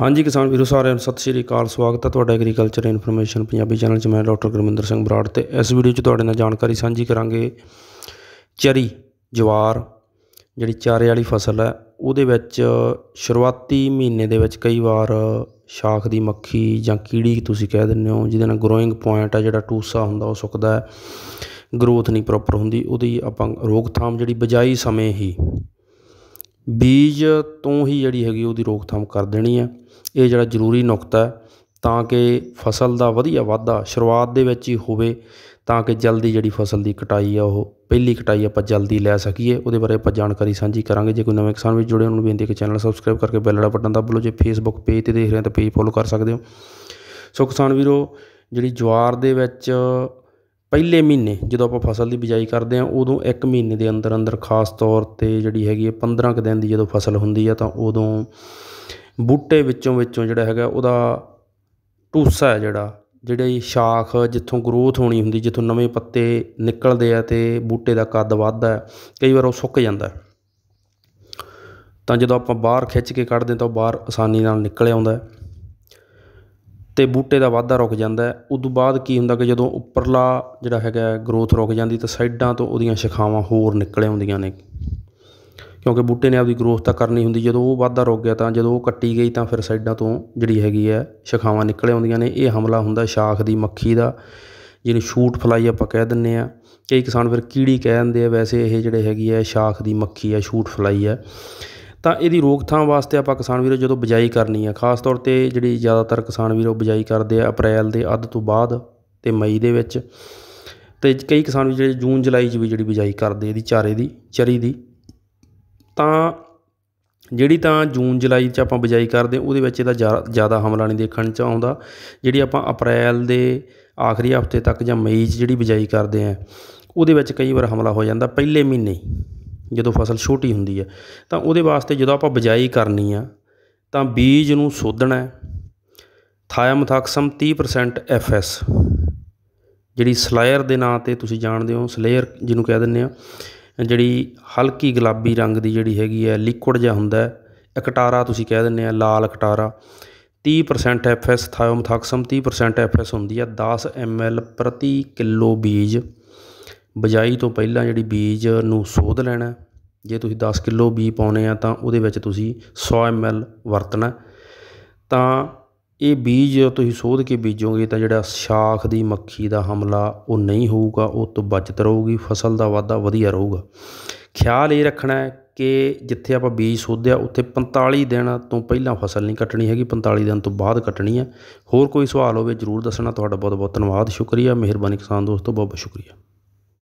ਹਾਂਜੀ ਕਿਸਾਨ ਵੀਰੋ ਸਾਰਿਆਂ ਨੂੰ ਸਤਿ ਸ਼੍ਰੀ ਅਕਾਲ ਸਵਾਗਤ ਹੈ ਤੁਹਾਡਾ ਐਗਰੀਕਲਚਰ ਇਨਫੋਰਮੇਸ਼ਨ ਪੰਜਾਬੀ ਚੈਨਲ 'ਚ ਮੈਂ ਡਾਕਟਰ ਗੁਰਮਿੰਦਰ ਸਿੰਘ ਬਰਾੜ ਤੇ ਇਸ ਵੀਡੀਓ 'ਚ ਤੁਹਾਡੇ ਨਾਲ ਜਾਣਕਾਰੀ ਸਾਂਝੀ ਕਰਾਂਗੇ ਚਰੀ ਜਵਾਰ ਜਿਹੜੀ ਚਾਰੇ ਵਾਲੀ ਫਸਲ ਹੈ ਉਹਦੇ ਵਿੱਚ ਸ਼ੁਰੂਆਤੀ ਮਹੀਨੇ ਦੇ ਵਿੱਚ ਕਈ ਵਾਰ ਸ਼ਾਖ ਦੀ ਮੱਖੀ ਜਾਂ ਕੀੜੀ ਤੁਸੀਂ ਕਹਿ ਦਿੰਦੇ ਹੋ ਜਿਹਦੇ ਨਾਲ ਗਰੋਇੰਗ ਪੁਆਇੰਟ ਆ ਜਿਹੜਾ ਟੂਸਾ ਹੁੰਦਾ ਉਹ ਸੁੱਕਦਾ ਹੈ ਗਰੋਥ ਨਹੀਂ ਪ੍ਰੋਪਰ ਹੁੰਦੀ ਉਹਦੀ ਆਪਾਂ ਰੋਕਥਾਮ ਜਿਹੜੀ ਬਜਾਈ ਸਮੇਂ ਹੀ ਬੀਜ ਤੋਂ ਹੀ ਜਿਹੜੀ ਹੈਗੀ ਉਹਦੀ ਰੋਕਥਾਮ ਕਰ ਦੇਣੀ ਹੈ ਇਹ ਜਿਹੜਾ ਜ਼ਰੂਰੀ ਨੁਕਤਾ ਹੈ ਤਾਂ ਕਿ ਫਸਲ ਦਾ ਵਧੀਆ ਵਾਧਾ ਸ਼ੁਰੂਆਤ ਦੇ ਵਿੱਚ ਹੀ ਹੋਵੇ ਤਾਂ ਕਿ ਜਲਦੀ ਜਿਹੜੀ ਫਸਲ ਦੀ ਕਟਾਈ ਆ ਉਹ ਪਹਿਲੀ ਕਟਾਈ ਆਪਾਂ ਜਲਦੀ ਲੈ ਸਕੀਏ ਉਹਦੇ ਬਾਰੇ ਆਪਾਂ ਜਾਣਕਾਰੀ ਸਾਂਝੀ ਕਰਾਂਗੇ ਜੇ ਕੋਈ ਨਵੇਂ ਕਿਸਾਨ ਵੀ ਜੁੜੇ ਉਹਨਾਂ ਨੂੰ ਬੇਨਤੀ ਹੈ ਕਿ ਚੈਨਲ ਸਬਸਕ੍ਰਾਈਬ ਕਰਕੇ ਬੈਲ ਵਾਲਾ ਬਟਨ ਦੱਬ ਲਓ ਜੇ ਫੇਸਬੁੱਕ ਪੇਜ ਤੇ ਦੇਖ ਰਹੇ ਤਾਂ ਪੇਜ ਫੋਲੋ ਕਰ ਸਕਦੇ ਹੋ ਸੋ ਕਿਸਾਨ ਵੀਰੋ ਜਿਹੜੀ ਜਵਾਰ ਦੇ ਵਿੱਚ ਪਹਿਲੇ ਮਹੀਨੇ ਜਦੋਂ ਆਪਾਂ ਫਸਲ ਦੀ ਬਿਜਾਈ ਕਰਦੇ ਆ ਉਦੋਂ ਇੱਕ ਮਹੀਨੇ ਦੇ ਅੰਦਰ ਅੰਦਰ ਖਾਸ ਤੌਰ 'ਤੇ ਜਿਹੜੀ ਹੈਗੀ ਹੈ 15 ਕੁ ਦਿਨ ਦੀ ਜਦੋਂ ਫਸਲ ਹੁੰਦੀ ਆ ਤਾਂ ਉਦੋਂ ਬੂਟੇ ਵਿੱਚੋਂ ਵਿੱਚੋਂ ਜਿਹੜਾ ਹੈਗਾ ਉਹਦਾ ਟੂਸਾ ਹੈ ਜਿਹੜਾ ਜਿਹੜੀ ਸ਼ਾਖ ਜਿੱਥੋਂ ਗਰੋਥ ਹੋਣੀ ਹੁੰਦੀ ਜਿੱਥੋਂ ਨਵੇਂ ਪੱਤੇ ਨਿਕਲਦੇ ਆ ਤੇ ਬੂਟੇ ਦਾ ਕੱਦ ਵੱਧਦਾ ਕਈ ਵਾਰ ਉਹ ਸੁੱਕ ਜਾਂਦਾ ਤਾਂ ਜਦੋਂ ਆਪਾਂ ਬਾਹਰ ਖਿੱਚ ਕੇ ਕੱਢਦੇ ਤਾਂ ਉਹ ਬਾਹਰ ਆਸਾਨੀ ਨਾਲ ਨਿਕਲ ਆਉਂਦਾ ਤੇ ਬੂਟੇ ਦਾ ਵਾਧਾ ਰੁਕ ਜਾਂਦਾ ਹੈ ਉਸ ਤੋਂ ਬਾਅਦ ਕੀ ਹੁੰਦਾ ਕਿ ਜਦੋਂ ਉੱਪਰਲਾ ਜਿਹੜਾ ਹੈਗਾ ਗਰੋਥ ਰੁਕ ਜਾਂਦੀ ਤਾਂ ਸਾਈਡਾਂ ਤੋਂ ਉਹਦੀਆਂ ਸ਼ਾਖਾਵਾਂ ਹੋਰ ਨਿਕਲ ਆਉਂਦੀਆਂ ਨੇ ਕਿਉਂਕਿ ਬੂਟੇ ਨੇ ਆਪਦੀ ਗਰੋਥ ਤਾਂ ਕਰਨੀ ਹੁੰਦੀ ਜਦੋਂ ਉਹ ਵਾਧਾ ਰੁਕ ਗਿਆ ਤਾਂ ਜਦੋਂ ਉਹ ਕੱਟੀ ਗਈ ਤਾਂ ਫਿਰ ਸਾਈਡਾਂ ਤੋਂ ਜਿਹੜੀ ਹੈਗੀ ਹੈ ਸ਼ਾਖਾਵਾਂ ਨਿਕਲ ਆਉਂਦੀਆਂ ਨੇ ਇਹ ਹਮਲਾ ਹੁੰਦਾ ਸ਼ਾਖ ਦੀ ਮੱਖੀ ਦਾ ਜਿਹਨੂੰ ਸ਼ੂਟ ਫਲਾਈ ਆਪਾਂ ਕਹਿ ਦਿੰਨੇ ਆ ਕਈ ਕਿਸਾਨ ਫਿਰ ਕੀੜੀ ਕਹਿ ਦਿੰਦੇ ਆ ਵੈਸੇ ਇਹ ਜਿਹੜੇ ਹੈਗੀ ਹੈ ਸ਼ਾਖ ਦੀ ਮੱਖੀ ਹੈ ਸ਼ੂਟ ਫਲਾਈ ਹੈ ਤਾਂ ਇਹਦੀ ਰੋਕਥਾਮ ਵਾਸਤੇ ਆਪਾਂ ਕਿਸਾਨ ਵੀਰੋ ਜਦੋਂ ਬਿਜਾਈ ਕਰਨੀ ਆ ਖਾਸ ਤੌਰ ਤੇ ਜਿਹੜੀ ਜ਼ਿਆਦਾਤਰ ਕਿਸਾਨ ਵੀਰੋ ਬਿਜਾਈ ਕਰਦੇ ਆ ਅਪ੍ਰੈਲ ਦੇ ਅੱਧ ਤੋਂ ਬਾਅਦ ਤੇ ਮਈ ਦੇ ਵਿੱਚ ਤੇ ਕਈ ਕਿਸਾਨ ਵੀ ਜਿਹੜੇ ਜੂਨ ਜੁਲਾਈ 'ਚ ਵੀ ਜਿਹੜੀ ਬਿਜਾਈ ਕਰਦੇ ਇਹਦੀ ਚਾਰੇ ਦੀ ਚਰੀ ਦੀ ਤਾਂ ਜਿਹੜੀ ਤਾਂ ਜੂਨ ਜੁਲਾਈ 'ਚ ਆਪਾਂ ਬਿਜਾਈ ਕਰਦੇ ਉਹਦੇ ਵਿੱਚ ਇਹਦਾ ਜ਼ਿਆਦਾ ਹਮਲਾ ਨਹੀਂ ਦੇਖਣ 'ਚ ਆਉਂਦਾ ਜਿਹੜੀ ਆਪਾਂ ਅਪ੍ਰੈਲ ਦੇ ਆਖਰੀ ਹਫਤੇ ਤੱਕ ਜਾਂ ਮਈ 'ਚ ਜਿਹੜੀ ਬਿਜਾਈ ਕਰਦੇ ਆ ਉਹਦੇ ਵਿੱਚ ਕਈ ਵਾਰ ਹਮਲਾ ਹੋ ਜਾਂਦਾ ਪਹਿਲੇ ਮਹੀਨੇ ਜਦੋਂ ਫਸਲ ਛੋਟੀ ਹੁੰਦੀ ਹੈ ਤਾਂ ਉਹਦੇ ਵਾਸਤੇ ਜਦੋਂ ਆਪਾਂ ਬਜਾਈ ਕਰਨੀ ਆ ਤਾਂ ਬੀਜ ਨੂੰ ਸੋਧਣਾ ਥਾਇਮਥਾਕਸਮ 30% ਐਫਐਸ ਜਿਹੜੀ ਸਲੇਅਰ ਦੇ ਨਾਂ ਤੇ ਤੁਸੀਂ ਜਾਣਦੇ ਹੋ ਸਲੇਅਰ ਜਿਹਨੂੰ ਕਹਿ ਦਿੰਦੇ ਆ ਜਿਹੜੀ ਹਲਕੀ ਗੁਲਾਬੀ ਰੰਗ ਦੀ ਜਿਹੜੀ ਹੈਗੀ ਹੈ ਲਿਕੁਇਡ ਜਿਹਾ ਹੁੰਦਾ ਇਕਟਾਰਾ ਤੁਸੀਂ ਕਹਿ ਦਿੰਦੇ ਆ ਲਾਲ ਇਕਟਾਰਾ 30% ਐਫਐਸ ਥਾਇਓਮਥਾਕਸਮ 30% ਐਫਐਸ ਹੁੰਦੀ ਆ 10 ਐਮਐਲ ਪ੍ਰਤੀ ਕਿਲੋ ਬੀਜ ਬਜਾਈ ਤੋਂ ਪਹਿਲਾਂ ਜਿਹੜੀ ਬੀਜ ਨੂੰ ਸੋਧ ਲੈਣਾ ਜੇ ਤੁਸੀਂ 10 ਕਿਲੋ ਬੀ ਪਾਉਨੇ ਆ ਤਾਂ ਉਹਦੇ ਵਿੱਚ ਤੁਸੀਂ 100 ਐਮਐਲ ਵਰਤਣਾ ਤਾਂ ਇਹ ਬੀਜ ਤੁਸੀਂ ਸੋਧ ਕੇ ਬੀਜੋਗੇ ਤਾਂ ਜਿਹੜਾ ਸ਼ਾਖ ਦੀ ਮੱਖੀ ਦਾ ਹਮਲਾ ਉਹ ਨਹੀਂ ਹੋਊਗਾ ਉਹ ਤੋਂ ਬਚਤ ਰਹੂਗੀ ਫਸਲ ਦਾ ਵਾਧਾ ਵਧੀਆ ਰਹੂਗਾ ਖਿਆਲ ਇਹ ਰੱਖਣਾ ਹੈ ਕਿ ਜਿੱਥੇ ਆਪਾਂ ਬੀਜ ਸੋਧਿਆ ਉੱਥੇ 45 ਦਿਨ ਤੋਂ ਪਹਿਲਾਂ ਫਸਲ ਨਹੀਂ ਕੱਟਣੀ ਹੈਗੀ 45 ਦਿਨ ਤੋਂ ਬਾਅਦ ਕੱਟਣੀ ਹੈ ਹੋਰ ਕੋਈ ਸਵਾਲ ਹੋਵੇ ਜਰੂਰ ਦੱਸਣਾ ਤੁਹਾਡਾ ਬਹੁਤ ਬਹੁਤ ਧੰਨਵਾਦ ਸ਼ੁਕਰੀਆ ਮਿਹਰਬਾਨੀ ਕਿਸਾਨ ਦੋਸਤੋ ਬਹੁਤ ਬਹੁਤ ਸ਼ੁਕਰੀਆ